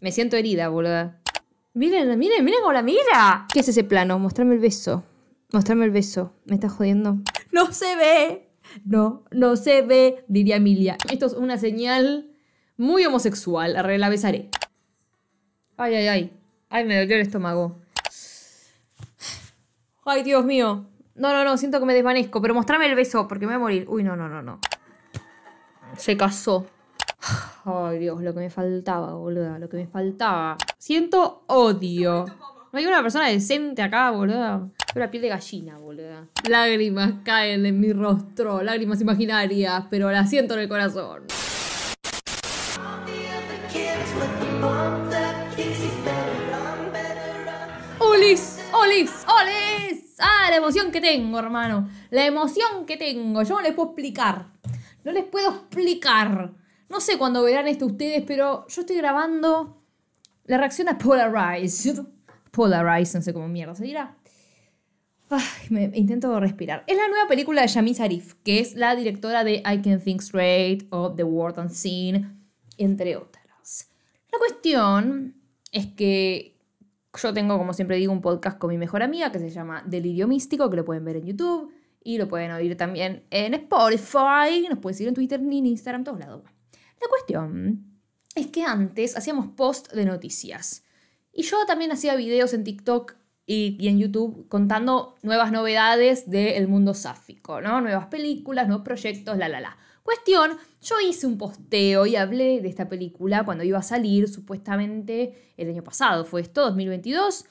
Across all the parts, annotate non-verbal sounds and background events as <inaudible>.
Me siento herida, boluda. Miren, miren, miren cómo la mira. ¿Qué es ese plano? Mostrarme el beso. Mostrarme el beso. Me está jodiendo. No se ve. No, no se ve, diría Emilia. Esto es una señal muy homosexual. la besaré. Ay, ay, ay. Ay, me dolió el estómago. Ay, Dios mío. No, no, no, siento que me desvanezco, pero mostrame el beso porque me voy a morir. Uy, no, no, no, no. Se casó. Ay, Dios, lo que me faltaba, boluda, lo que me faltaba. Siento odio. No hay una persona decente acá, boluda. Es la piel de gallina, boluda. Lágrimas caen en mi rostro, lágrimas imaginarias, pero las siento en el corazón. ¡Olis! ¡Olis! ¡Olis! ¡Ah, la emoción que tengo, hermano! La emoción que tengo. Yo no les puedo explicar. No les puedo explicar. No sé cuándo verán esto ustedes, pero yo estoy grabando la reacción a Polarize. Polarize, no sé cómo mierda se dirá. me, intento respirar. Es la nueva película de Yami Arif, que es la directora de I Can Think Straight o The World Unseen, entre otras. La cuestión es que yo tengo, como siempre digo, un podcast con mi mejor amiga que se llama Delirio Místico, que lo pueden ver en YouTube y lo pueden oír también en Spotify. Nos pueden seguir en Twitter ni en Instagram, todos lados. La cuestión es que antes hacíamos post de noticias. Y yo también hacía videos en TikTok y, en YouTube contando nuevas novedades del mundo sáfico, ¿no? Nuevas películas, nuevos proyectos, la, la, la. Cuestión, yo hice un posteo y hablé de esta película cuando iba a salir, supuestamente el año pasado, fue esto, 2022,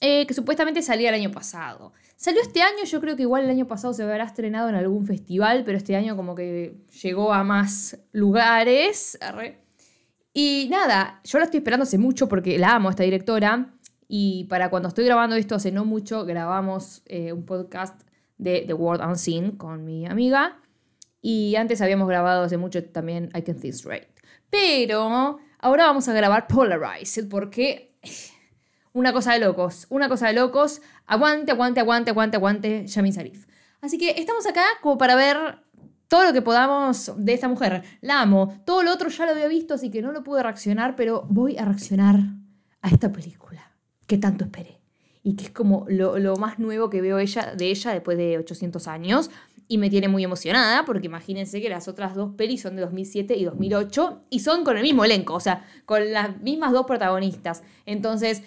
eh, que supuestamente salía el año pasado. Salió este año, yo creo que igual el año pasado se habrá estrenado en algún festival, pero este año como que llegó a más lugares. Y nada, yo la estoy esperando hace mucho porque la amo esta directora. Y para cuando estoy grabando esto hace no mucho, grabamos eh, un podcast de The World Unseen con mi amiga. Y antes habíamos grabado hace mucho también I Can Think Straight. Pero ahora vamos a grabar Polarized porque una cosa de locos, una cosa de locos. Aguante, aguante, aguante, aguante, aguante, Yamin Sarif. Así que estamos acá como para ver todo lo que podamos de esta mujer. La amo. Todo lo otro ya lo había visto, así que no lo pude reaccionar, pero voy a reaccionar a esta película que tanto esperé. Y que es como lo, más nuevo que veo ella, de ella después de 800 años. Y me tiene muy emocionada, porque imagínense que las otras dos pelis son de 2007 y 2008 y son con el mismo elenco, o sea, con las mismas dos protagonistas. Entonces,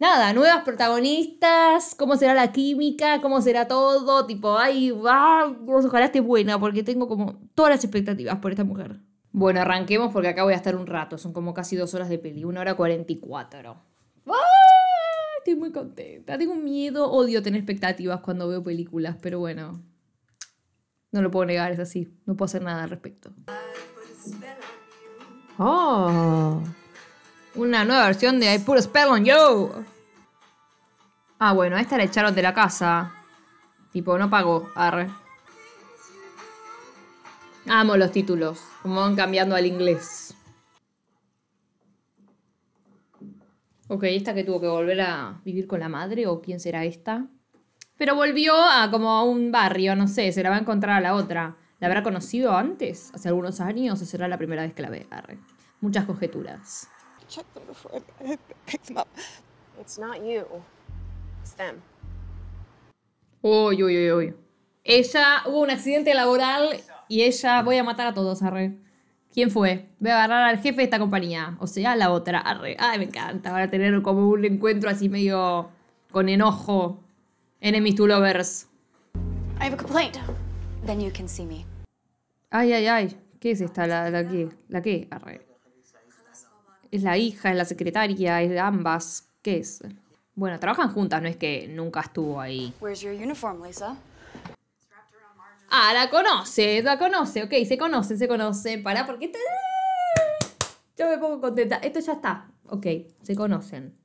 nada, nuevas protagonistas, cómo será la química, cómo será todo, tipo, ay, va, ojalá esté buena, porque tengo como todas las expectativas por esta mujer. Bueno, arranquemos porque acá voy a estar un rato, son como casi dos horas de peli, una hora cuarenta y cuatro. ¡Ah! Estoy muy contenta, tengo miedo, odio tener expectativas cuando veo películas, pero bueno, no lo puedo negar, es así, no puedo hacer nada al respecto. Oh una nueva versión de I Put Spell on yo Ah, bueno, esta la echaron de la casa. Tipo, no pagó. Arre. Amo los títulos. Como van cambiando al inglés. Ok, esta que tuvo que volver a vivir con la madre o quién será esta. Pero volvió a como a un barrio, no sé, se la va a encontrar a la otra. ¿La habrá conocido antes? ¿Hace algunos años o será la primera vez que la ve? Arre. Muchas conjeturas them before <laughs> pick them up. It's not you. It's them. Uy, uy, uy, uy. Ella hubo un accidente laboral y ella voy a matar a todos, arre. ¿Quién fue? Voy a agarrar al jefe de esta compañía. O sea, la otra, arre. Ay, me encanta. Van a tener como un encuentro así medio con enojo. Enemies to lovers. I have a complaint. Then you can see me. Ay, ay, ay. ¿Qué es esta? La, la que. La que, arre. ¿Es la hija? ¿Es la secretaria? ¿Es ambas? ¿Qué es? Bueno, trabajan juntas, no es que nunca estuvo ahí. Uniform, Lisa? Ah, la conoce, la conoce, ok, se conocen, se conocen, para, porque te... yo me pongo contenta. Esto ya está, ok, se conocen.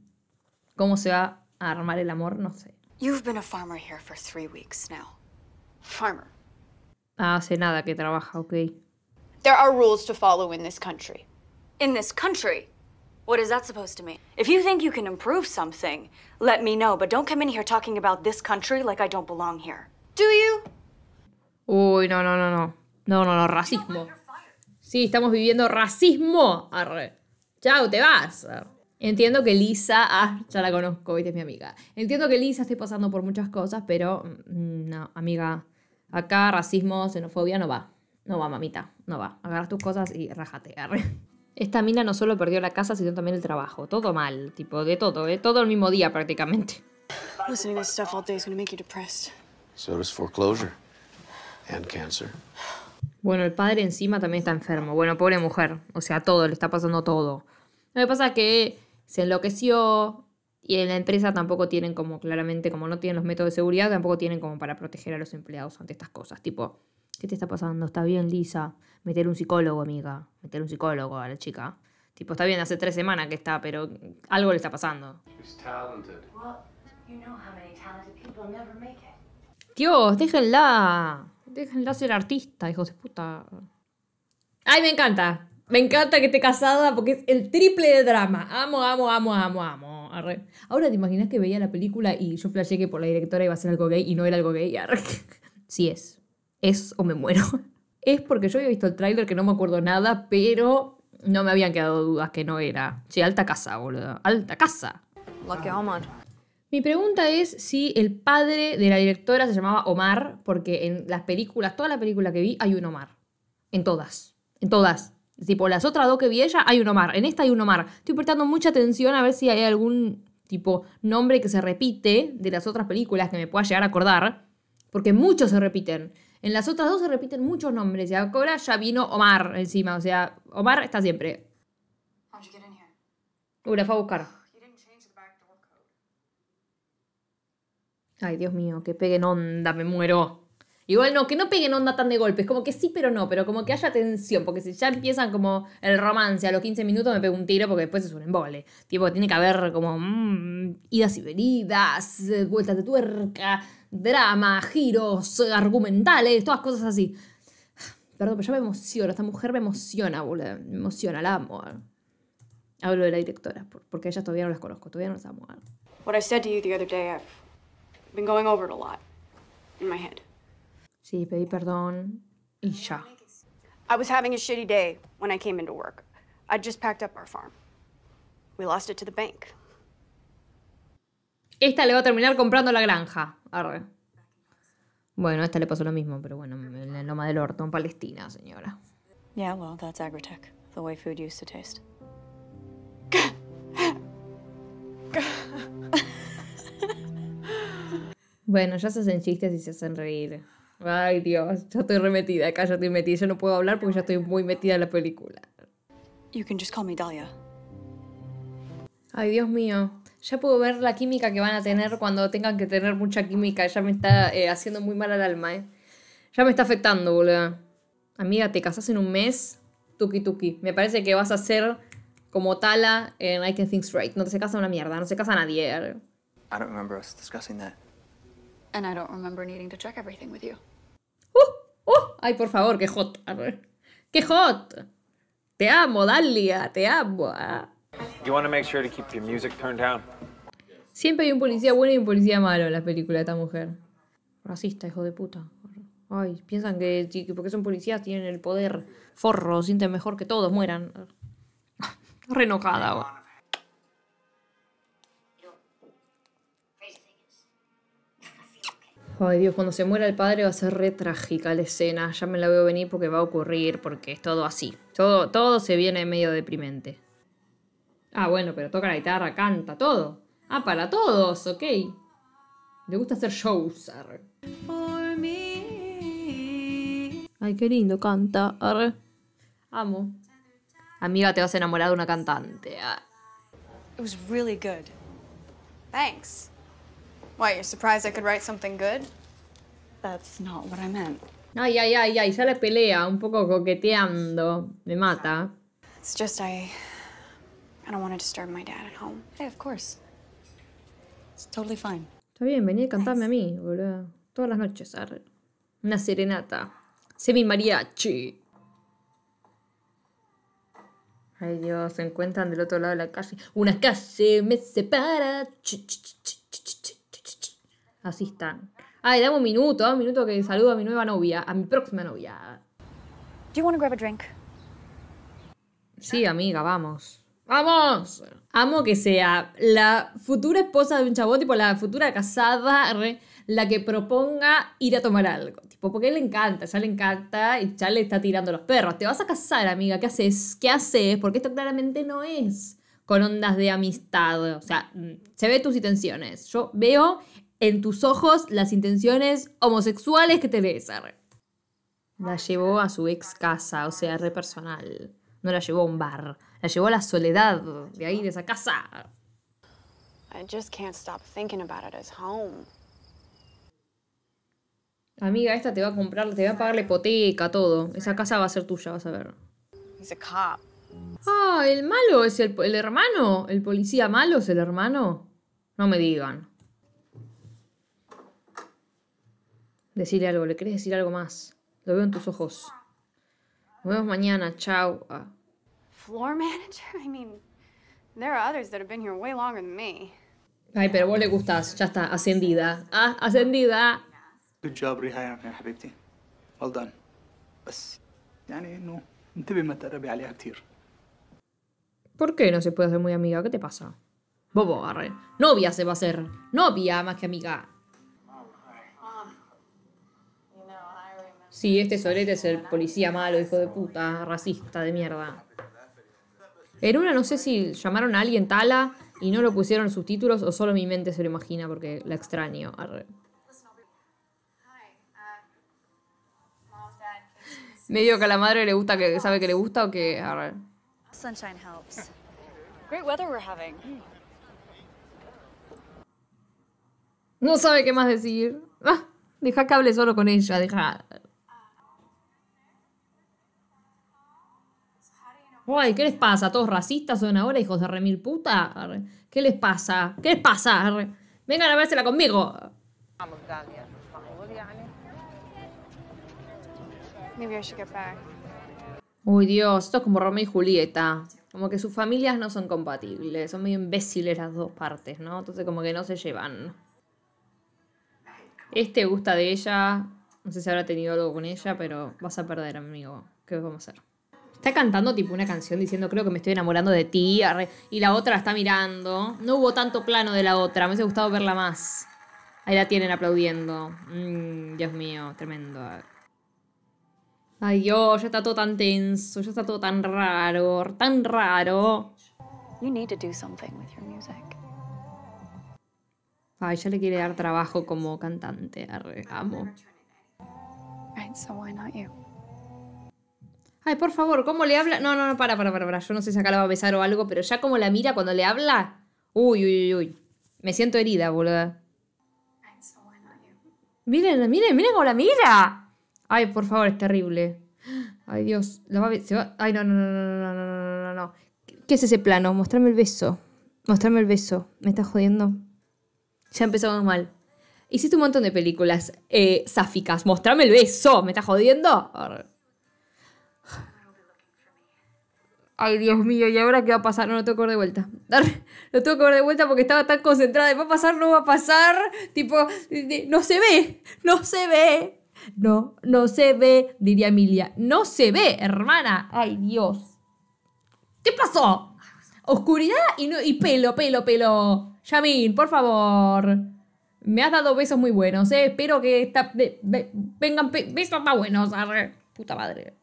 ¿Cómo se va a armar el amor? No sé. Ah, hace nada que trabaja, ok. There are rules to follow in this country. In this country? What is that supposed to mean? If you think you can improve something, let me know, but don't come in here talking about this country like I don't belong here. Do you? Uy, no, no, no, no. No, no, no, racismo. Sí, estamos viviendo racismo. Arre. Chao, te vas. Entiendo que Lisa, ah, ya la conozco, es mi amiga. Entiendo que Lisa esté pasando por muchas cosas, pero mm, no, amiga, acá racismo, xenofobia no va. No va, mamita, no va. Agarras tus cosas y rájate, arre. Esta mina no solo perdió la casa, sino también el trabajo. Todo mal, tipo, de todo, ¿eh? Todo el mismo día prácticamente. Bueno, el padre encima también está enfermo. Bueno, pobre mujer. O sea, todo, le está pasando todo. Lo que pasa es que se enloqueció y en la empresa tampoco tienen como, claramente, como no tienen los métodos de seguridad, tampoco tienen como para proteger a los empleados ante estas cosas. Tipo, ¿Qué te está pasando? Está bien, Lisa. Meter un psicólogo, amiga. Meter un psicólogo a la chica. Tipo, está bien, hace tres semanas que está, pero algo le está pasando. Dios, déjenla. Déjenla ser artista, hijos de puta. Ay, me encanta. Me encanta que esté casada porque es el triple de drama. Amo, amo, amo, amo, amo. Ahora te imaginas que veía la película y yo flashé que por la directora iba a ser algo gay y no era algo gay. <laughs> Sí es es o me muero. <laughs> Es porque yo había visto el tráiler que no me acuerdo nada, pero no me habían quedado dudas que no era. sí, alta casa, boludo. Alta casa. Mi pregunta es si el padre de la directora se llamaba Omar, porque en las películas, toda la película que vi, hay un Omar. En todas. En todas. Tipo, las otras dos que vi ella, hay un Omar. En esta hay un Omar. Estoy prestando mucha atención a ver si hay algún tipo nombre que se repite de las otras películas que me pueda llegar a acordar. Porque muchos se repiten. En las otras dos se repiten muchos nombres. Y ahora ya vino Omar encima. O sea, Omar está siempre. Uy, la fue a buscar. Ay, Dios mío, que peguen onda, me muero. Igual no, que no peguen onda tan de golpe. Es como que sí, pero no, pero como que haya tensión. Porque si ya empiezan como el romance a los 15 minutos, me pego un tiro porque después es un embole. Tipo, tiene que haber como mm, idas y venidas, eh, vueltas de tuerca, drama, giros argumentales, todas cosas así. Perdón, pero yo me emociono, esta mujer me emociona, boludo. Me emociona, la amo. Hablo de la directora, porque ellas todavía no las conozco, todavía no las amo. What I said to you the other day, I've been going over it a lot in my head. Sí, pedí perdón y ya. I was having a shitty day when I came into work. I just packed up our farm. We lost it to the bank. Esta le va a terminar comprando la granja. Arre. Bueno, a esta le pasó lo mismo, pero bueno, en la loma del orto, en Palestina, señora. Yeah, that's agritech, the way food used to taste. Bueno, ya se hacen chistes y se hacen reír. Ay, Dios, yo estoy remetida, acá ya estoy metida. Yo no puedo hablar porque ya estoy muy metida en la película. You can just call me Ay, Dios mío ya puedo ver la química que van a tener cuando tengan que tener mucha química. Ya me está eh, haciendo muy mal al alma, eh. Ya me está afectando, boludo. Amiga, te casas en un mes, tuki tuki. Me parece que vas a ser como Tala en I Can Think Straight. No te se casa una mierda, no se casa nadie. I ¡Uh! ¡Uh! Ay, por favor, qué hot. ¡Qué hot! Te amo, Dalia, te amo. Ah. Siempre hay un policía bueno y un policía malo en la película de esta mujer. Racista, hijo de puta. Ay, piensan que, porque son policías tienen el poder. Forro, sienten mejor que todos mueran. <laughs> Renocada, Ay Dios, cuando se muera el padre va a ser re trágica la escena. Ya me la veo venir porque va a ocurrir, porque es todo así. Todo, todo se viene medio deprimente. Ah, bueno, pero toca la guitarra, canta, todo. Ah, para todos, ok. Le gusta hacer shows. me. Ay, qué lindo, canta. Arre. Amo. Amiga, te vas a enamorar de una cantante. It was really good. Thanks. Why, you're surprised I could write something good? That's not what I meant. Ay, ay, ay, ay, ya le pelea, un poco coqueteando. Me mata. It's just I I don't want to disturb my dad at home. of course. It's totally fine. Está bien, vení a cantarme a mí, boludo. Todas las noches, arre. Una serenata. Semi mariachi. Ay Dios, se encuentran del otro lado de la calle. Una calle me separa. Así están. Ay, dame un minuto, dame un minuto que saludo a mi nueva novia, a mi próxima novia. Do you want to grab a drink? Sí, amiga, vamos. Vamos. Amo que sea la futura esposa de un chabón, tipo la futura casada, re, la que proponga ir a tomar algo. Tipo, porque él le encanta, ya le encanta y ya le está tirando los perros. Te vas a casar, amiga, ¿qué haces? ¿Qué haces? Porque esto claramente no es con ondas de amistad. O sea, mm, se ve tus intenciones. Yo veo en tus ojos las intenciones homosexuales que te tenés. La llevó a su ex casa, o sea, re personal. No la llevó a un bar la llevó a la soledad de ahí, de esa casa. Amiga, esta te va a comprar, te va a pagar la hipoteca, todo. Esa casa va a ser tuya, vas a ver. Ah, el malo es el, hermano. El policía malo es el hermano. No me digan. Decirle algo, le querés decir algo más. Lo veo en tus ojos. Nos vemos mañana, chau. Ah floor <laughs> manager? I mean, there are others that have been here way longer than me. Ay, pero vos le gustas. Ya está, ascendida. Ah, ascendida. Good job ريهام يا حبيبتي. Well done. بس يعني انه انتبه ما تقربي عليها كثير. ¿Por qué no se puede hacer muy amiga? ¿Qué te pasa? Bobo, arre. Novia se va a hacer. Novia más que amiga. Sí, este solete es el policía malo, hijo de puta, racista de mierda. En una no sé si llamaron a alguien Tala y no lo pusieron en sus títulos o solo mi mente se lo imagina porque la extraño. Medio que a la madre le gusta que sabe que le gusta o que No sabe qué más decir. Ah, deja que hable solo con ella, deja. Uy, ¿qué les pasa? ¿Todos racistas son ahora hijos de remil puta? ¿Qué les pasa? ¿Qué les pasa? Vengan a vérsela conmigo. Uy, Dios, esto es como Romeo y Julieta. Como que sus familias no son compatibles, son medio imbéciles las dos partes, ¿no? Entonces como que no se llevan. Este gusta de ella, no sé si habrá tenido algo con ella, pero vas a perder, amigo. ¿Qué vamos a hacer? Está cantando tipo una canción diciendo, creo que me estoy enamorando de ti. Y la otra la está mirando. No hubo tanto plano de la otra. Me hubiese gustado verla más. Ahí la tienen aplaudiendo. Mm, Dios mío, tremendo. Ay, Dios, ya está todo tan tenso, ya está todo tan raro, tan raro. You need Ay, ya le quiere dar trabajo como cantante. Arre, amo. so why not Ay, por favor, ¿cómo le habla? No, no, no, para, para, para, Yo no sé si acá la va a besar o algo, pero ya como la mira cuando le habla. Uy, uy, uy, uy. Me siento herida, boluda. Miren, miren, miren cómo la mira. Ay, por favor, es terrible. Ay, Dios, la va a se Ay, no, no, no, no, no, no, no, no. ¿Qué es ese plano? Mostrarme el beso. Mostrarme el beso. Me está jodiendo. Ya empezamos mal. Hiciste un montón de películas eh, sáficas. Mostrame el beso. ¿Me está jodiendo? Ay, Dios mío, ¿y ahora qué va a pasar? No, lo tengo que de vuelta. Lo tengo que de vuelta porque estaba tan concentrada. ¿Va a pasar? ¿No va a pasar? Tipo, no se ve, no se ve. No, no se ve, diría Emilia. No se ve, hermana. Ay, Dios. ¿Qué pasó? Oscuridad y, y pelo, pelo, pelo. Yamin, por favor. Me has dado besos muy buenos, eh. Espero que esta, vengan besos más buenos. Puta madre.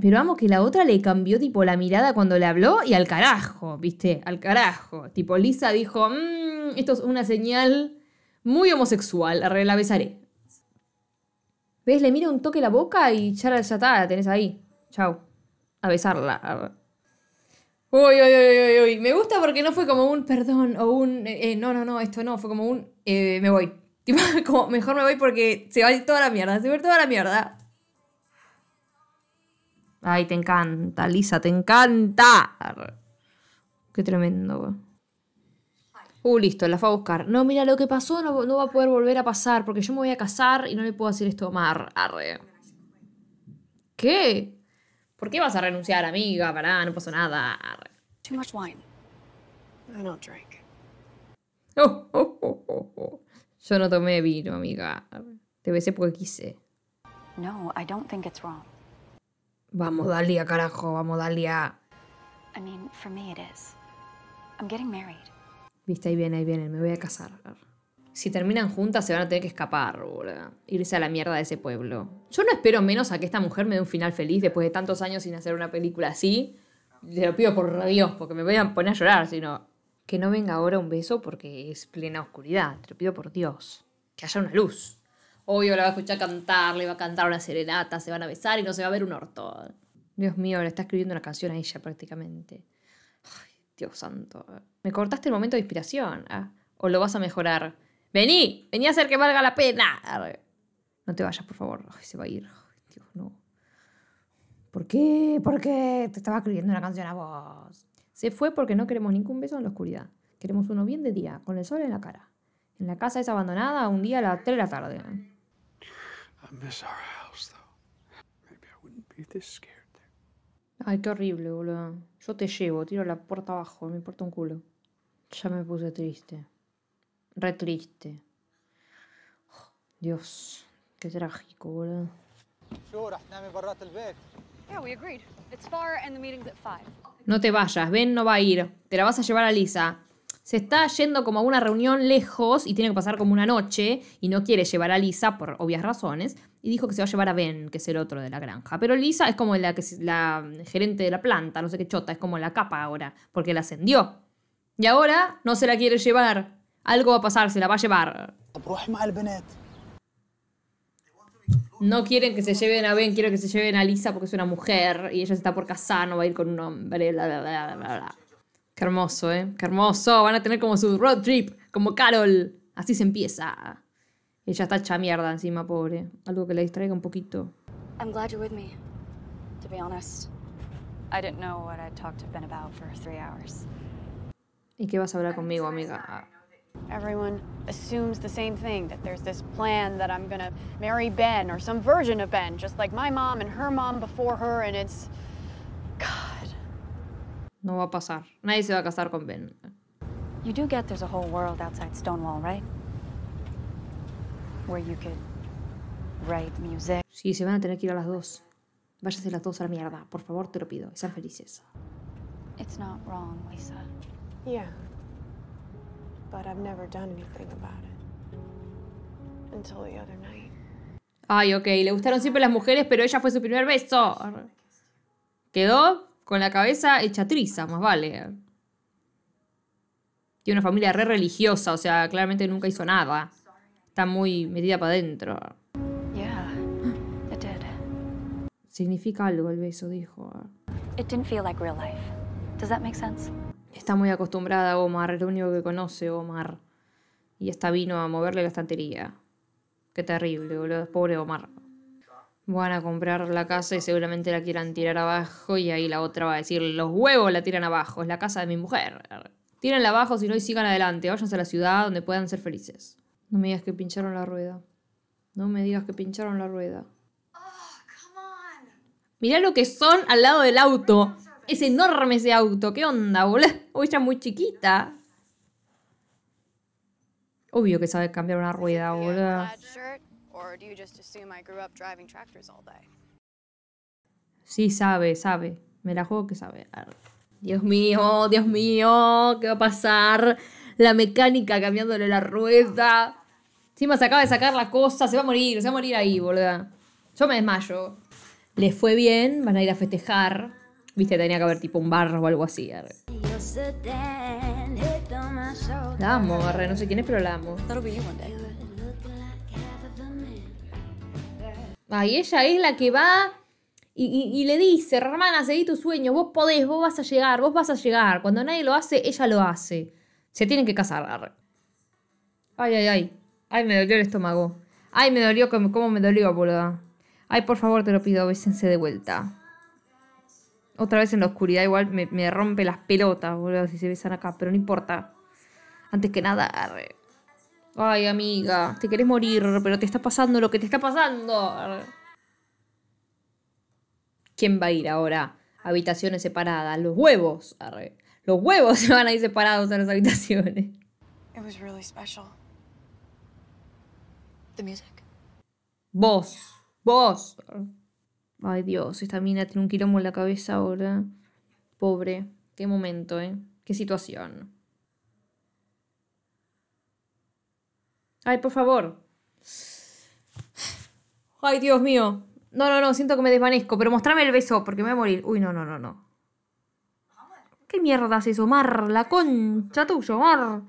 Pero amo que la otra le cambió tipo la mirada cuando le habló y al carajo, ¿viste? Al carajo. Tipo, Lisa dijo, mmm, esto es una señal muy homosexual, la besaré. ¿Ves? Le mira un toque la boca y ya, está, la tenés ahí. Chau. A besarla. Uy, uy, uy, uy, uy. Me gusta porque no fue como un perdón o un... Eh, no, no, no, esto no. Fue como un... Eh, me voy. <laughs> como, mejor me voy porque se va toda la mierda. Se va toda la mierda. Ay, te encanta, Lisa, te encanta. Qué tremendo, Uh, listo, la fue a buscar. No, mira, lo que pasó no, va a poder volver a pasar porque yo me voy a casar y no le puedo hacer esto a Mar. ¿Qué? ¿Por qué vas a renunciar, amiga? Pará, no pasó nada. Oh, oh, oh, oh, yo no tomé vino, amiga. Te besé porque quise. No, I don't think it's wrong. Vamos, Dalia, carajo, vamos, Dalia. I mean, for me it is. I'm getting married. Viste, ahí viene, ahí viene, me voy a casar. Si terminan juntas se van a tener que escapar, boludo. Irse a la mierda de ese pueblo. Yo no espero menos a que esta mujer me dé un final feliz después de tantos años sin hacer una película así. Te lo pido por Dios, porque me voy a poner a llorar, sino que no venga ahora un beso porque es plena oscuridad. Te lo pido por Dios. Que haya una luz obvio la va a escuchar cantar, le va a cantar una serenata, se van a besar y no se va a ver un orto. Dios mío, le está escribiendo una canción a ella prácticamente. Ay, Dios santo. Me cortaste el momento de inspiración. ¿ah? O lo vas a mejorar. Vení, vení a hacer que valga la pena. No te vayas, por favor. Ay, se va a ir. Dios, no. ¿Por qué? ¿Por qué? Te estaba escribiendo una canción a vos. Se fue porque no queremos ningún beso en la oscuridad. Queremos uno bien de día, con el sol en la cara. En la casa es abandonada un día a las 3 de la tarde. I miss our house, though. Ay, qué horrible, boludo. Yo te llevo, tiro la puerta abajo, me importa un culo. Ya me puse triste. Re triste. Dios, qué trágico, boludo. No te vayas, Ben no va a ir. Te la vas a llevar a Lisa se está yendo como a una reunión lejos y tiene que pasar como una noche y no quiere llevar a Lisa por obvias razones y dijo que se va a llevar a Ben, que es el otro de la granja. Pero Lisa es como la, que, la gerente de la planta, no sé qué chota, es como la capa ahora, porque la ascendió. Y ahora no se la quiere llevar. Algo va a pasar, se la va a llevar. No quieren que se lleven a Ben, quiero que se lleven a Lisa porque es una mujer y ella se está por casar, no va a ir con un hombre, bla, bla, bla, bla. Qué hermoso, ¿eh? Qué hermoso. Van a tener como su road trip, como Carol. Así se empieza. Ella está hecha mierda encima, pobre. Algo que la distraiga un poquito. I'm glad you're with me, to be honest. I didn't know what I'd talked to Ben about for three hours. ¿Y qué vas a hablar conmigo, amiga? Everyone assumes the same thing that there's this plan that I'm gonna marry Ben or some version of Ben, just like my mom and her mom before her, and it's. No va a pasar. Nadie se va a casar con Ben. You do get there's a whole world outside Stonewall, right? Where you could write music. Sí, se van a tener que ir a las dos. Váyase las dos a la mierda, por favor, te lo pido. Sean felices. It's not wrong, Lisa. Yeah. But I've never done anything about it. Until the other night. Ay, ok, le gustaron siempre las mujeres, pero ella fue su primer beso. Quedó con la cabeza hecha triza, más vale. Tiene una familia re religiosa, o sea, claramente nunca hizo nada. Está muy metida para adentro. Significa algo el beso, dijo. Está muy acostumbrada a Omar, es lo único que conoce Omar. Y esta vino a moverle la estantería. Qué terrible, boludo. Pobre Omar van a comprar la casa y seguramente la quieran tirar abajo y ahí la otra va a decir, los huevos la tiran abajo, es la casa de mi mujer. Tírenla abajo, si no, y sigan adelante, váyanse a la ciudad donde puedan ser felices. No me digas que pincharon la rueda. No me digas que pincharon la rueda. Mirá lo que son al lado del auto. Es enorme ese auto. ¿Qué onda, boludo? O <laughs> está muy chiquita. Obvio que sabe cambiar una rueda, boludo or do you just assume I grew up driving tractors Sí, sabe, sabe. Me la juego que sabe. Dios mío, Dios mío, ¿qué va a pasar? La mecánica cambiándole la rueda. Encima se acaba de sacar la cosa, se va a morir, se va a morir ahí, boluda. Yo me desmayo. Les fue bien, van a ir a festejar. Viste, tenía que haber tipo un bar o algo así. La amo, no sé quién es, pero la amo. Ay, ella es la que va y, le dice, hermana, seguí tu sueño. vos podés, vos vas a llegar, vos vas a llegar. Cuando nadie lo hace, ella lo hace. Se tienen que casar. Ay, ay, ay. Ay, me dolió el estómago. Ay, me dolió, cómo me dolió, boluda. Ay, por favor, te lo pido, bésense de vuelta. Otra vez en la oscuridad, igual me, me rompe las pelotas, boludo, si se besan acá, pero no importa. Antes que nada, arre. Ay, amiga, te querés morir, pero te está pasando lo que te está pasando. ¿Quién va a ir ahora? Habitaciones separadas. Los huevos. Los huevos <laughs> se van a ir separados a las habitaciones. Vos. Vos. Ay, Dios, esta mina tiene un quilombo en la cabeza ahora. Pobre. Qué momento, ¿eh? Qué situación. Ay, por favor. Ay, Dios mío. No, no, no, siento que me desvanezco, pero mostrame el beso porque me voy a morir. Uy, no, no, no, no. ¿Qué mierda es eso, La concha tuyo, Mar.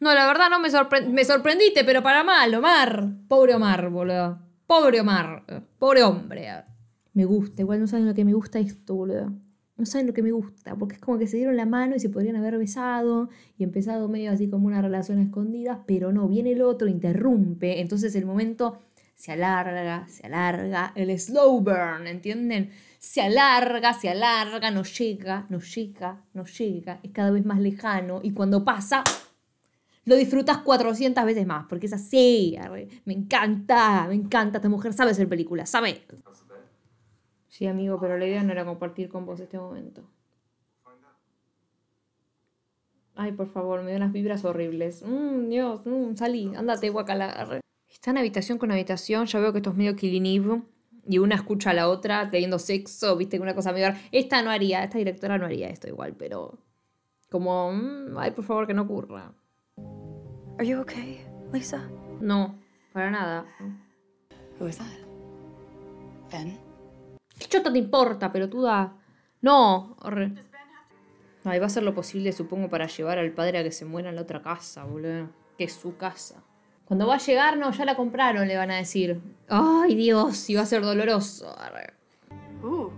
No, la verdad no me, me sorprendiste, pero para mal, Omar. Pobre Omar, boludo. Pobre Omar. Pobre hombre. Me gusta, igual no saben lo que me gusta esto, boludo no saben lo que me gusta, porque es como que se dieron la mano y se podrían haber besado y empezado medio así como una relación escondida, pero no, viene el otro, interrumpe, entonces el momento se alarga, se alarga, el slow burn, ¿entienden? Se alarga, se alarga, no llega, no llega, no llega, es cada vez más lejano y cuando pasa, lo disfrutas 400 veces más, porque es así, me encanta, me encanta, esta mujer sabe hacer películas, sabe. Sí, amigo, pero la idea no era compartir con vos este momento. Ay, por favor, me dio unas vibras horribles. Mmm, Dios, mm, salí, ándate, guacala. Está en habitación con habitación, ya veo que esto es medio quilinibro. Y una escucha a la otra teniendo sexo, viste, una cosa mejor. Esta no haría, esta directora no haría esto igual, pero... Como, mm, ay, por favor, que no ocurra. Are you Lisa? No, para nada. ¿Quién es? ¿Qué chota te importa, pelotuda? No. ahí va a ser lo posible, supongo, para llevar al padre a que se muera en la otra casa, boludo. Que es su casa. Cuando va a llegar, no, ya la compraron, le van a decir. Ay, Dios, y va a ser doloroso. Uh.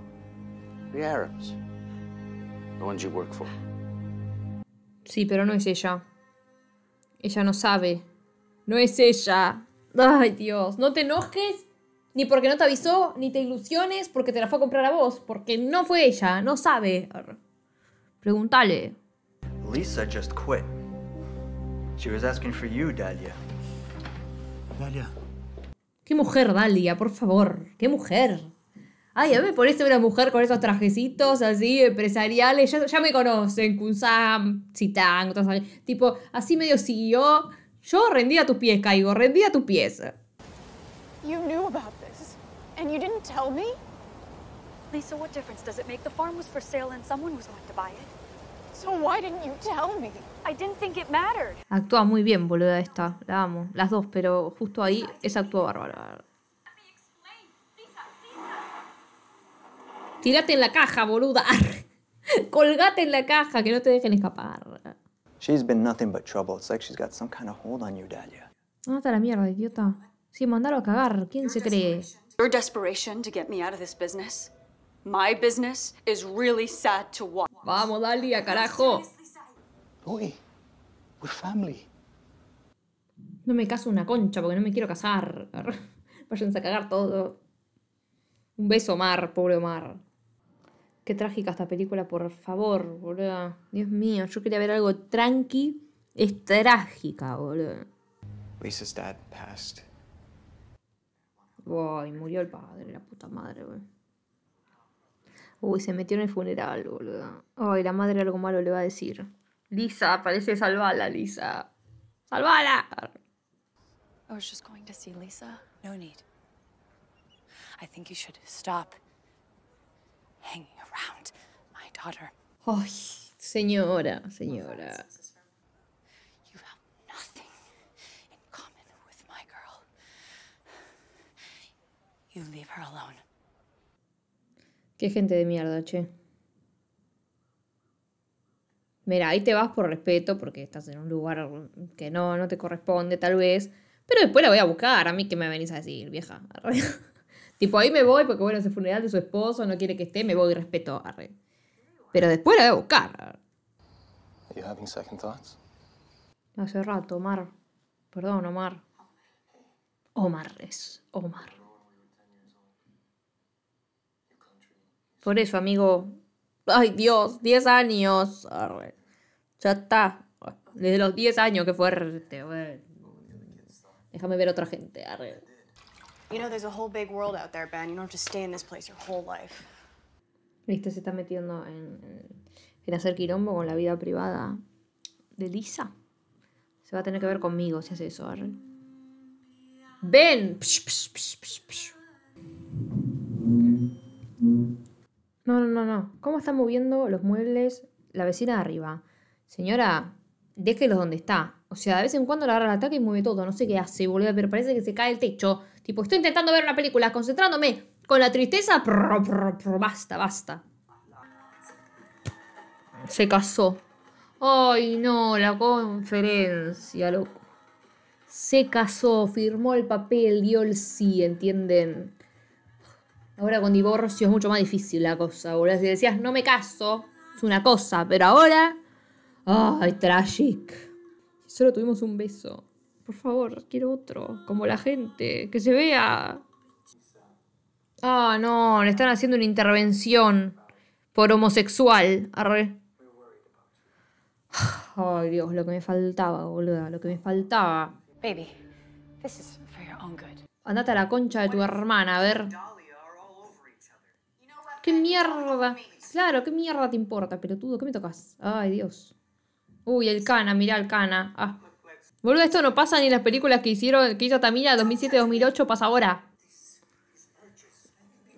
Sí, pero no es ella. Ella no sabe. No es ella. Ay, Dios. No te enojes ni porque no te avisó, ni te ilusiones porque te la fue a comprar a vos, porque no fue ella, no sabe. Pregúntale. Lisa just quit. She was asking for you, Dalia. Dalia. Qué mujer, Dalia, por favor. Qué mujer. Ay, a mí me parece una mujer con esos trajecitos así empresariales. Ya, me conocen, Kunsam, Citán, tipo, así medio CEO Yo rendí a tus pies, caigo, rendí a tus pies. You knew about And you didn't tell me? Lisa, what difference does it make? The farm was for sale and someone was going to buy it. So why didn't you tell me? I didn't think it mattered. Actúa muy bien, boluda esta. La amo. Las dos, pero justo ahí es actuó bárbaro. Tírate en la caja, boluda. <laughs> Colgate en la caja, que no te dejen escapar. She's been nothing but trouble. It's like she's got some kind of hold on you, Dalia. No, ah, está la mierda, idiota. Sí, mandalo a cagar. ¿Quién se cree? Your desperation to get me out of this business, my business is really sad to watch. Vamos, Dalia, carajo. Uy, we're family. No me caso una concha porque no me quiero casar. <laughs> Vayan a cagar todo. Un beso, Omar, pobre Omar. Qué trágica esta película, por favor, boludo. Dios mío, yo quería ver algo tranqui. Es trágica, boludo. Lisa's dad passed. Uy, murió el padre, la puta madre, Uy, se metió en el funeral, boludo. Uy, la madre algo malo le va a decir. Lisa, parece salvala, Lisa. ¡Salvala! I was just going to see Lisa. No need. I think you should stop hanging around my daughter. Ay, señora, señora. Qué gente de mierda, che. Mira, ahí te vas por respeto porque estás en un lugar que no, no te corresponde tal vez. Pero después la voy a buscar. A mí que me venís a decir, vieja. <laughs> tipo, ahí me voy porque bueno, es el funeral de su esposo, no quiere que esté, me voy y respeto. Arre. Pero después la voy a buscar. Hace rato, Omar. Perdón, Omar. Omar es Omar. Por eso, amigo. Ay, Dios, 10 años. Ya está. Desde los 10 años que fuerte. Déjame ver a otra gente. Arre. You there's a whole big world out there, Ben. You don't have to stay in this place your whole life. Viste, se está metiendo en, en hacer quilombo con la vida privada de Lisa. Se va a tener que ver conmigo si hace eso, Arre. ¡Ven! Psh, psh, psh, no, no, no, no. ¿Cómo está moviendo los muebles la vecina de arriba? Señora, déjelos donde está. O sea, de vez en cuando le agarra el ataque y mueve todo. No sé qué hace, boludo, pero parece que se cae el techo. Tipo, estoy intentando ver una película, concentrándome. Con la tristeza, basta, basta. Se casó. Ay, no, la conferencia, loco. Se casó, firmó el papel, dio el sí, ¿entienden? Ahora con divorcio es mucho más difícil la cosa, boludo. Si decías, no me caso, es una cosa, pero ahora. ¡Ay, tragic! Solo tuvimos un beso. Por favor, quiero otro. Como la gente. Que se vea. Ah, no, le están haciendo una intervención. Por homosexual. Arre. Ay, Dios, lo que me faltaba, boluda. Lo que me faltaba. Baby, this is for your own good. Andate a la concha de tu hermana, a ver. ¿Qué mierda? Claro, ¿qué mierda te importa, pelotudo? ¿Qué me tocas? Ay, Dios. Uy, el cana, mirá el cana. Ah. Boludo, esto no pasa ni en las películas que hicieron, que hizo Tamina 2007-2008, pasa ahora.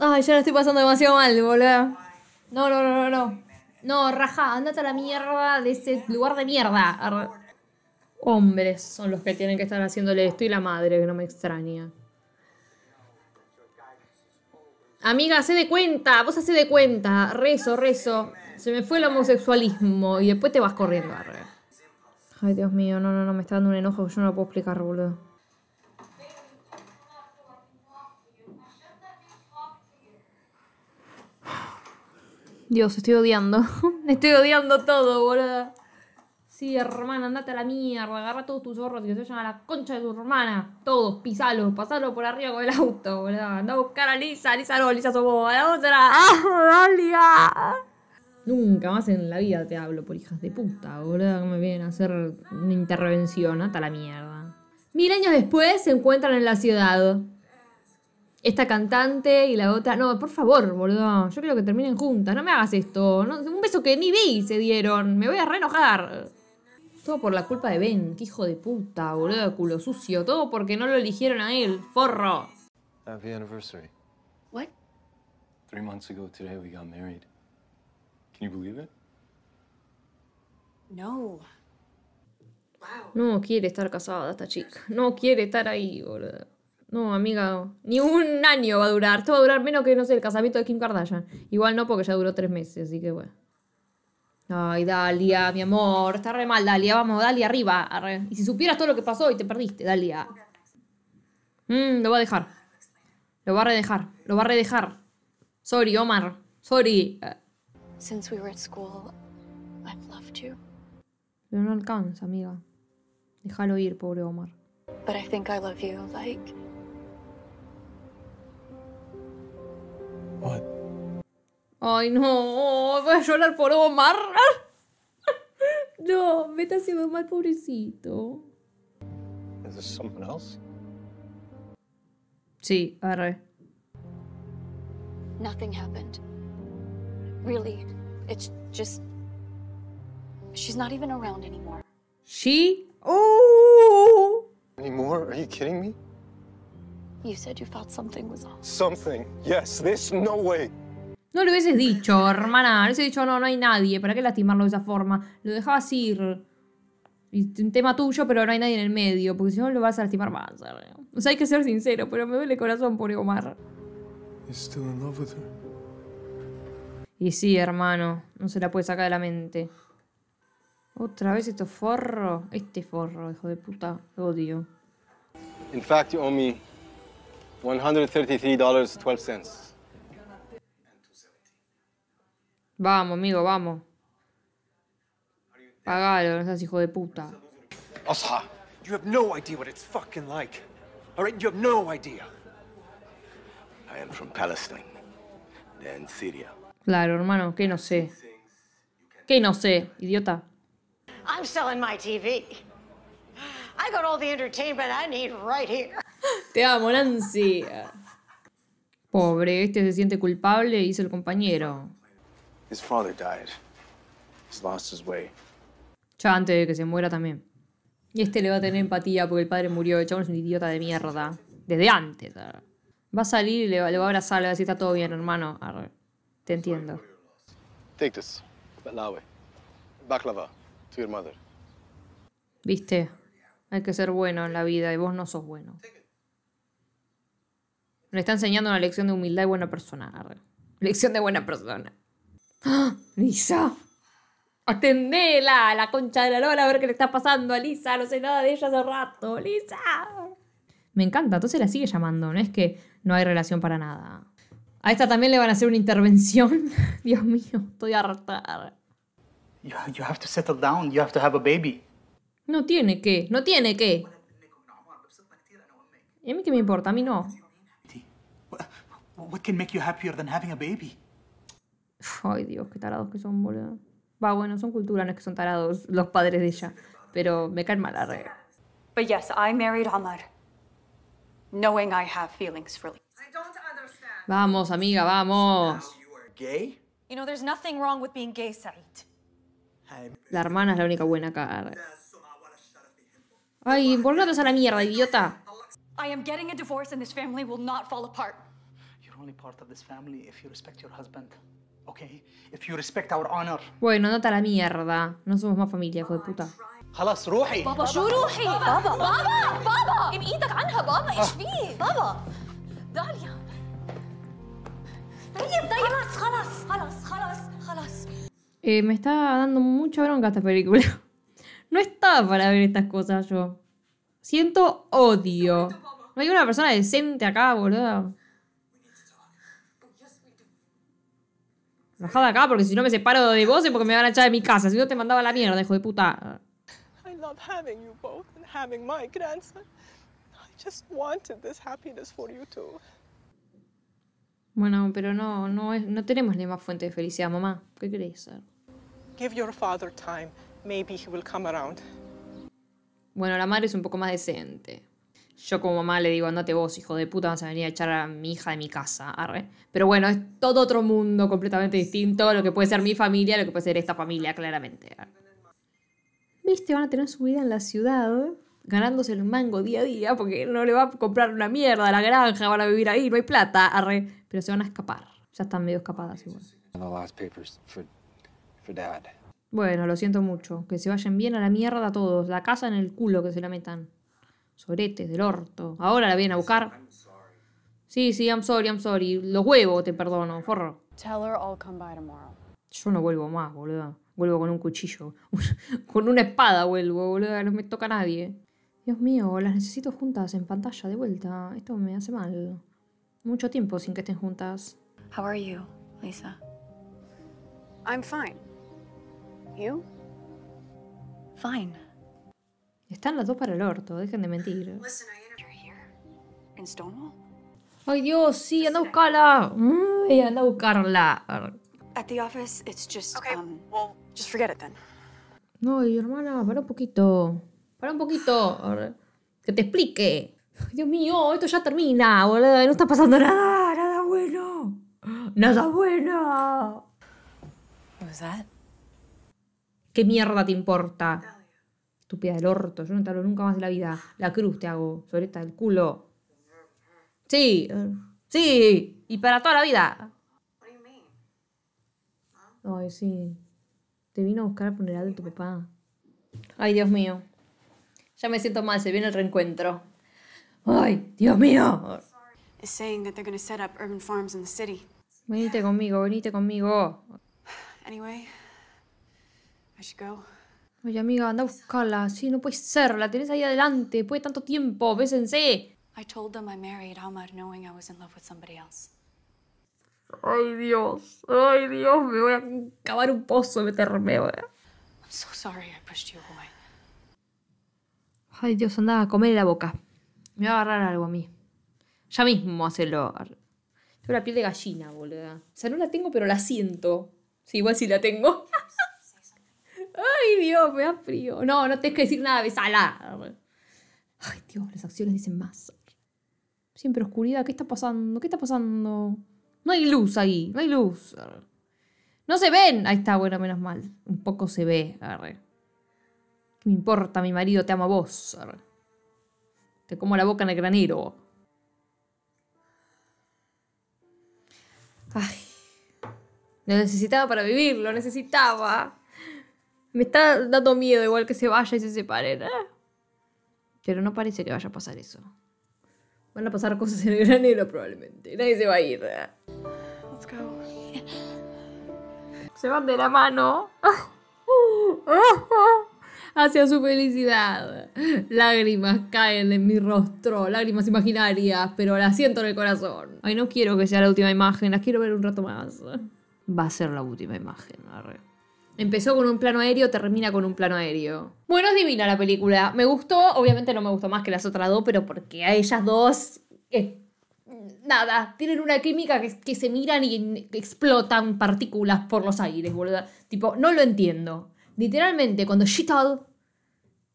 Ay, ya lo estoy pasando demasiado mal, boludo. No, no, no, no, no. No, raja, andate a la mierda de ese lugar de mierda. Hombres son los que tienen que estar haciéndole esto y la madre, que no me extraña. Amiga, se de cuenta, vos hace de cuenta. Rezo, rezo. Se me fue el homosexualismo y después te vas corriendo. Arre. Ay, Dios mío, no, no, no, me está dando un enojo yo no lo puedo explicar, boludo. Dios, estoy odiando. <laughs> Estoy odiando todo, boludo. Sí, hermana, andate a la mierda, agarra todos tus zorros y que se vayan a la concha de tu hermana. Todos, pisalos, pasalos por arriba con el auto, boludo. Anda a buscar a Lisa, Lisa no, Lisa sos a ¡Ah, Dalia! Nunca más en la vida te hablo por hijas de puta, boludo, que me vienen a hacer una intervención, hasta la mierda. Mil años después se encuentran en la ciudad. Esta cantante y la otra. No, por favor, boludo. Yo quiero que terminen juntas. No me hagas esto. un beso que ni vi se dieron. Me voy a reenojar. Todo por la culpa de Ben, que hijo de puta, boludo, culo sucio. Todo porque no lo eligieron a él, forro. What? Three months ago today we got married. Can you believe it? No. No quiere estar casada esta chica. No quiere estar ahí, boludo. No, amiga, ni un año va a durar. Esto va a durar menos que, no sé, el casamiento de Kim Kardashian. Igual no, porque ya duró tres meses, así que bueno. Ay, Dalia, mi amor, está re mal, Dalia, vamos, Dalia, arriba. Y si supieras todo lo que pasó y te perdiste, Dalia. Mm, lo va a dejar. Lo va a redejar, lo va a redejar. Sorry, Omar. Sorry. Since we were at school, I've loved you. Pero no alcanza, amiga. Déjalo ir, pobre Omar. But I think I love you like Ay, no, voy a llorar por Omar. <laughs> No, Beta se ve mal, pobrecito. Is there someone else? Sí, arre. Nothing happened. Really, it's just she's not even around anymore. She? Oh. Anymore? Are you kidding me? You said you felt something was off. Something. Yes, this no way. No le hubieses dicho, hermana. Le hubieses dicho, no, no hay nadie. ¿Para qué lastimarlo de esa forma? Lo dejabas ir. un tema tuyo, pero no hay nadie en el medio. Porque si no, lo vas a lastimar más. O sea, hay que ser sincero, pero me duele el corazón, pobre Omar. Y sí, hermano. No se la puede sacar de la mente. Otra vez estos forros. Este forro, hijo de puta. Lo odio. In fact, you owe me $133.12. Vamos, amigo, vamos. Pagalo, no seas hijo de puta. Asha, you have no idea what it's fucking like. All right, you have no idea. I am from Palestine, then Syria. Claro, hermano, que no sé. Que no sé, idiota. I'm selling my TV. I got all the entertainment I need right here. Te amo, Nancy. Pobre, este se siente culpable y dice el compañero. His father died. lost his way. Ya antes de que se muera también. Y este le va a tener empatía porque el padre murió. El un idiota de mierda. Desde antes. Va a salir y le va, a abrazar, le va a decir está todo bien, hermano. Te entiendo. To your mother. Viste. Hay que ser bueno en la vida y vos no sos bueno. Me está enseñando una lección de humildad y buena persona. Lección de buena persona. ¡Ah! ¡Lisa! ¡Atendela! La concha de la lola! a ver qué le está pasando a Lisa. No sé nada de ella hace rato. ¡Lisa! Me encanta, entonces la sigue llamando. No es que no hay relación para nada. A esta también le van a hacer una intervención. <laughs> Dios mío, estoy harta. You, you have to settle down. You have to have a baby. No tiene que, no tiene que. ¿Y a mí qué me importa? A mí no. What can make you happier than having a baby? Ay, Dios, qué tarados que son, boludo. Va, bueno, son culturales no es que son tarados los padres de ella. Pero me caen mal la red. But yes, I married Amar. Knowing I have feelings for Lee. I don't understand. Vamos, amiga, vamos. You gay? You know, there's nothing wrong with being gay, Sarit. La hermana es la única buena acá. Ah, Ay, involucrados a la mierda, idiota. I am getting a divorce and this family will not fall apart. You're only part of this family if you respect your husband. Bueno, nota la mierda. No somos más familia, hijo de puta. me está dando mucha bronca esta película. No estaba para ver estas cosas yo. Siento odio. No hay una persona decente acá, boludo. Bajad acá porque si no me separo de vos es porque me van a echar de mi casa. Si no te mandaba la mierda, hijo de puta. Bueno, pero no, no, es, no tenemos ni más fuente de felicidad, mamá. ¿Qué querés hacer? Give your father time. Maybe he will come around. Bueno, la madre es un poco más decente yo como mamá le digo, andate vos, hijo de puta, vas a venir a echar a mi hija de mi casa, arre. Pero bueno, es todo otro mundo completamente distinto, lo que puede ser mi familia, lo que puede ser esta familia, claramente. Viste, van a tener su vida en la ciudad, ganándose el mango día a día, porque no le va a comprar una mierda a la granja, van a vivir ahí, no hay plata, arre. Pero se van a escapar, ya están medio escapadas igual. Bueno, lo siento mucho, que se vayan bien a la mierda todos, la casa en el culo que se la metan. Soretes del orto. Ahora la vienen a buscar. Sí, sí, I'm sorry, I'm sorry. Los huevos te perdono, forro. Yo no vuelvo más, boludo. Vuelvo con un cuchillo. <laughs> con una espada vuelvo, boludo. No me toca a nadie. Dios mío, las necesito juntas en pantalla de vuelta. Esto me hace mal. Mucho tiempo sin que estén juntas. How are you, Lisa? I'm fine. You? Fine. Están las dos para el orto, dejen de mentir. Ay Dios, sí, anda a buscarla. anda a buscarla. No, hermana, para un poquito. Para un poquito. Que te explique. Dios mío, esto ya termina, boludo. No está pasando nada, nada bueno. Nada bueno. ¿Qué mierda te importa? estúpida del orto, yo no te hablo nunca más de la vida. La cruz te hago, soleta del culo. Sí, sí, y para toda la vida. ¿Ah? Ay, sí. Te vino a buscar al funeral de tu papá. Ay, Dios mío. Ya me siento mal, se viene el reencuentro. Ay, Dios mío. Venite conmigo, venite conmigo. I Oye, amiga, anda a buscarla. Sí, no puede ser. La tenés ahí adelante. Después de tanto tiempo. Bésense. Ay, Dios. Ay, Dios. Me voy a cavar un pozo de meterme, Ay, Dios, anda a comer la boca. Me va a agarrar algo a mí. Ya mismo hacerlo. Tengo la piel de gallina, boluda. O sea, no la tengo, pero la siento. Sí, igual sí la tengo. <laughs> Ay, Dios, me da frío. No, no tenés que decir nada, besala. Ay, Dios, las acciones dicen más. Siempre oscuridad, ¿qué está pasando? ¿Qué está pasando? No hay luz ahí, no hay luz. No se ven. Ahí está, bueno, menos mal. Un poco se ve. Arre. ¿Qué me importa, mi marido? Te amo a vos. Te como la boca en el granero. Ay. Lo necesitaba para vivir, lo necesitaba. Me está dando miedo igual que se vaya y se separen. Pero no parece que vaya a pasar eso. Van a pasar cosas en el granero probablemente. Nadie se va a ir. ¿eh? Let's go. Se van de la mano. Hacia su felicidad. Lágrimas caen en mi rostro. Lágrimas imaginarias, pero las siento en el corazón. Ay, no quiero que sea la última imagen. Las quiero ver un rato más. Va a ser la última imagen. Arre. Empezó con un plano aéreo, termina con un plano aéreo. Bueno, es divina la película. Me gustó, obviamente no me gustó más que las otras dos, pero porque a ellas dos. Eh, nada, tienen una química que, se miran y explotan partículas por los aires, boludo. Tipo, no lo entiendo. Literalmente, cuando shital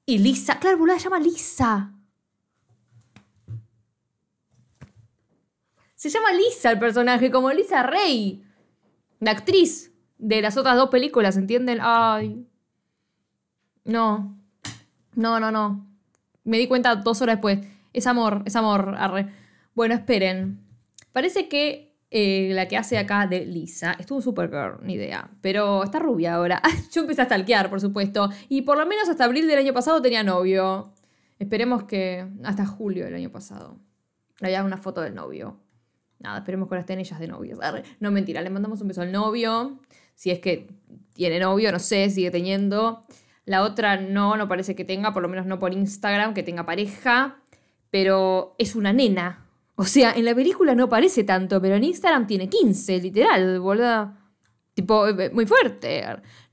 y Lisa. Claro, boludo, se llama Lisa. Se llama Lisa el personaje, como Lisa Rey, la actriz de las otras dos películas, ¿entienden? Ay. No. No, no, no. Me di cuenta dos horas después. Es amor, es amor, arre. Bueno, esperen. Parece que eh, la que hace acá de Lisa. Estuvo súper Supergirl, ni idea. Pero está rubia ahora. <laughs> Yo empecé a stalkear, por supuesto. Y por lo menos hasta abril del año pasado tenía novio. Esperemos que. Hasta julio del año pasado. Había una foto del novio. Nada, esperemos que las estén de novios. No mentira, le mandamos un beso al novio si es que tiene novio, no sé, sigue teniendo. La otra no, no parece que tenga, por lo menos no por Instagram, que tenga pareja, pero es una nena. O sea, en la película no parece tanto, pero en Instagram tiene 15, literal, boludo. Tipo, eh, muy fuerte.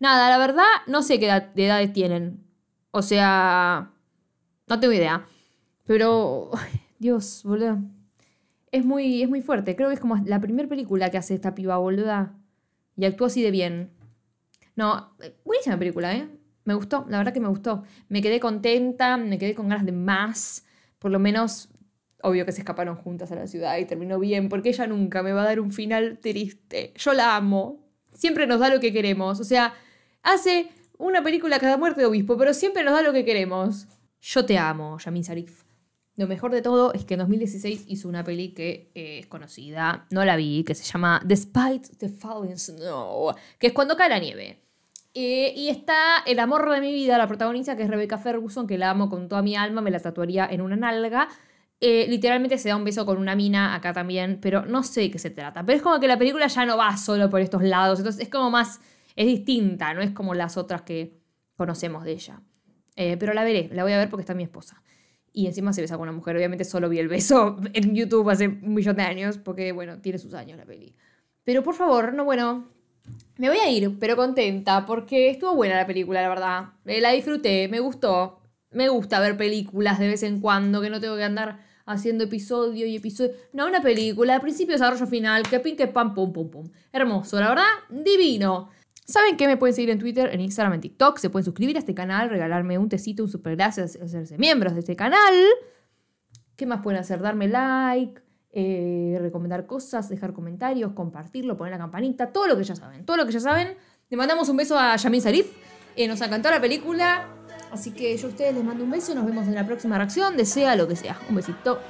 Nada, la verdad, no sé qué edad, de edades tienen. O sea, no tengo idea. Pero, Dios, boludo. Es muy, es muy fuerte. Creo que es como la primera película que hace esta piba, boluda. Y actuó así de bien. No, eh, buenísima película, ¿eh? Me gustó, la verdad que me gustó. Me quedé contenta, me quedé con ganas de más. Por lo menos, obvio que se escaparon juntas a la ciudad y terminó bien, porque ella nunca me va a dar un final triste. Yo la amo. Siempre nos da lo que queremos. O sea, hace una película cada muerte de obispo, pero siempre nos da lo que queremos. Yo te amo, Yamin Sarif. Lo mejor de todo es que en 2016 hizo una peli que eh, es conocida, no la vi, que se llama Despite the Falling Snow, que es cuando cae la nieve. Eh, y está el amor de mi vida, la protagonista, que es Rebecca Ferguson, que la amo con toda mi alma, me la tatuaría en una nalga. Eh, literalmente se da un beso con una mina acá también, pero no sé de qué se trata. Pero es como que la película ya no va solo por estos lados, entonces es como más, es distinta, no es como las otras que conocemos de ella. pero la veré, la voy a ver porque está mi esposa. Y encima se besa con una mujer. Obviamente solo vi el beso <laughs> en YouTube hace un millón de años, porque, bueno, tiene sus años la peli. Pero por favor, no, bueno, me voy a ir, pero contenta, porque estuvo buena la película, la verdad. Eh, la disfruté, me gustó. Me gusta ver películas de vez en cuando, que no tengo que andar haciendo episodio y episodio. No, una película, principio, desarrollo, final, que pin, que pam, pum, pum, pum. Hermoso, la verdad, divino. Saben qué? me pueden seguir en Twitter, en Instagram, en TikTok. Se pueden suscribir a este canal, regalarme un tecito, un super gracias, hacerse miembros de este canal. ¿Qué más pueden hacer? Darme like, eh, recomendar cosas, dejar comentarios, compartirlo, poner la campanita, todo lo que ya saben. Todo lo que ya saben. Le mandamos un beso a Yamin Sarif. Eh, nos encantó la película. Así que yo a ustedes les mando un beso. Nos vemos en la próxima reacción. Desea lo que sea. Un besito.